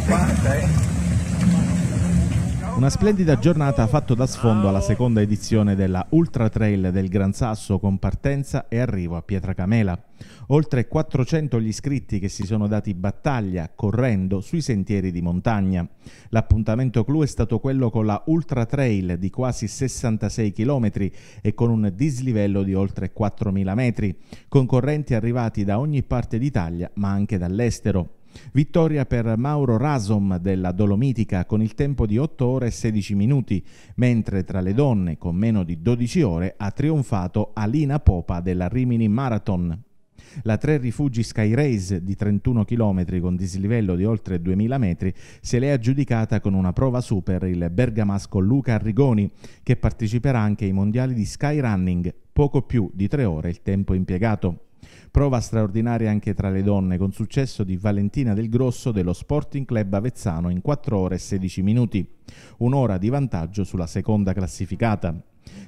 50, eh. Una splendida giornata ha fatto da sfondo alla seconda edizione della Ultra Trail del Gran Sasso con partenza e arrivo a Pietracamela. Oltre 400 gli iscritti che si sono dati battaglia correndo sui sentieri di montagna. L'appuntamento clou è stato quello con la Ultra Trail di quasi 66 km e con un dislivello di oltre 4.000 metri, concorrenti arrivati da ogni parte d'Italia ma anche dall'estero. Vittoria per Mauro Rasom della Dolomitica con il tempo di 8 ore e 16 minuti, mentre tra le donne con meno di 12 ore ha trionfato Alina Popa della Rimini Marathon. La Tre Rifugi Sky Race di 31 km con dislivello di oltre 2000 metri se l'è aggiudicata con una prova super il bergamasco Luca Arrigoni, che parteciperà anche ai mondiali di skyrunning, poco più di 3 ore il tempo impiegato. Prova straordinaria anche tra le donne, con successo di Valentina Del Grosso dello Sporting Club Avezzano in 4 ore e 16 minuti, un'ora di vantaggio sulla seconda classificata.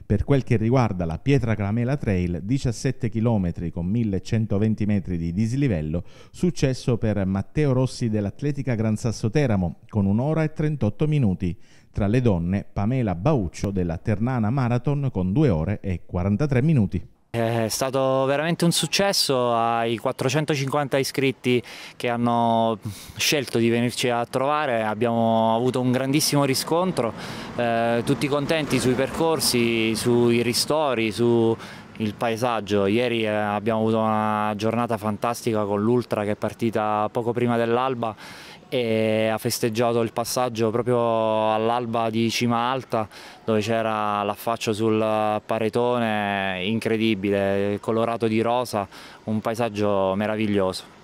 Per quel che riguarda la Pietra Clamela Trail, 17 km con 1120 metri di dislivello, successo per Matteo Rossi dell'Atletica Gran Sasso Teramo con un'ora e 38 minuti. Tra le donne, Pamela Bauccio della Ternana Marathon con 2 ore e 43 minuti. Eh, è stato veramente un successo ai 450 iscritti che hanno scelto di venirci a trovare, abbiamo avuto un grandissimo riscontro, eh, tutti contenti sui percorsi, sui ristori, su il paesaggio. Ieri eh, abbiamo avuto una giornata fantastica con l'Ultra che è partita poco prima dell'alba e ha festeggiato il passaggio proprio all'alba di Cima Alta dove c'era l'affaccio sul paretone incredibile, colorato di rosa, un paesaggio meraviglioso.